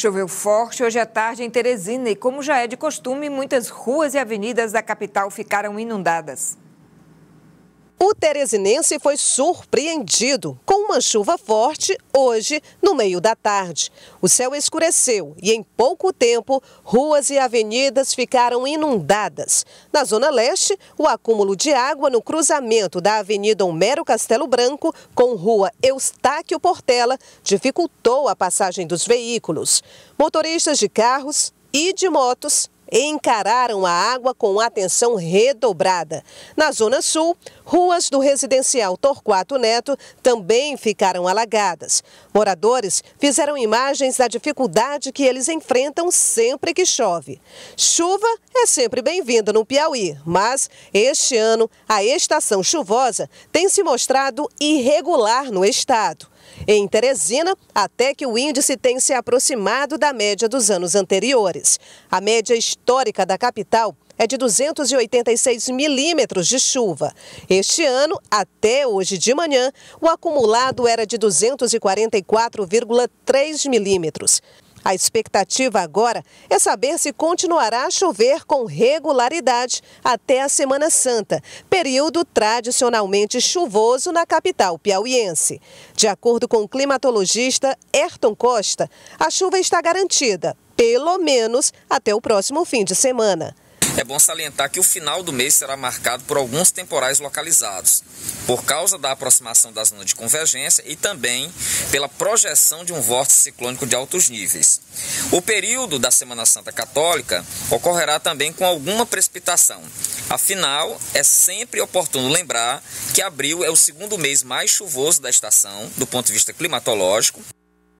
Choveu forte hoje à tarde em Teresina e, como já é de costume, muitas ruas e avenidas da capital ficaram inundadas. O Teresinense foi surpreendido com uma chuva forte hoje, no meio da tarde. O céu escureceu e, em pouco tempo, ruas e avenidas ficaram inundadas. Na Zona Leste, o acúmulo de água no cruzamento da Avenida Homero Castelo Branco com Rua Eustáquio Portela dificultou a passagem dos veículos. Motoristas de carros e de motos encararam a água com atenção redobrada. Na Zona Sul, ruas do residencial Torquato Neto também ficaram alagadas. Moradores fizeram imagens da dificuldade que eles enfrentam sempre que chove. Chuva é sempre bem-vinda no Piauí, mas este ano a estação chuvosa tem se mostrado irregular no estado. Em Teresina, até que o índice tem se aproximado da média dos anos anteriores. A média histórica da capital é de 286 milímetros de chuva. Este ano, até hoje de manhã, o acumulado era de 244,3 milímetros. A expectativa agora é saber se continuará a chover com regularidade até a Semana Santa, período tradicionalmente chuvoso na capital piauiense. De acordo com o climatologista Ayrton Costa, a chuva está garantida, pelo menos até o próximo fim de semana. É bom salientar que o final do mês será marcado por alguns temporais localizados, por causa da aproximação da zona de convergência e também pela projeção de um vórtice ciclônico de altos níveis. O período da Semana Santa Católica ocorrerá também com alguma precipitação. Afinal, é sempre oportuno lembrar que abril é o segundo mês mais chuvoso da estação, do ponto de vista climatológico.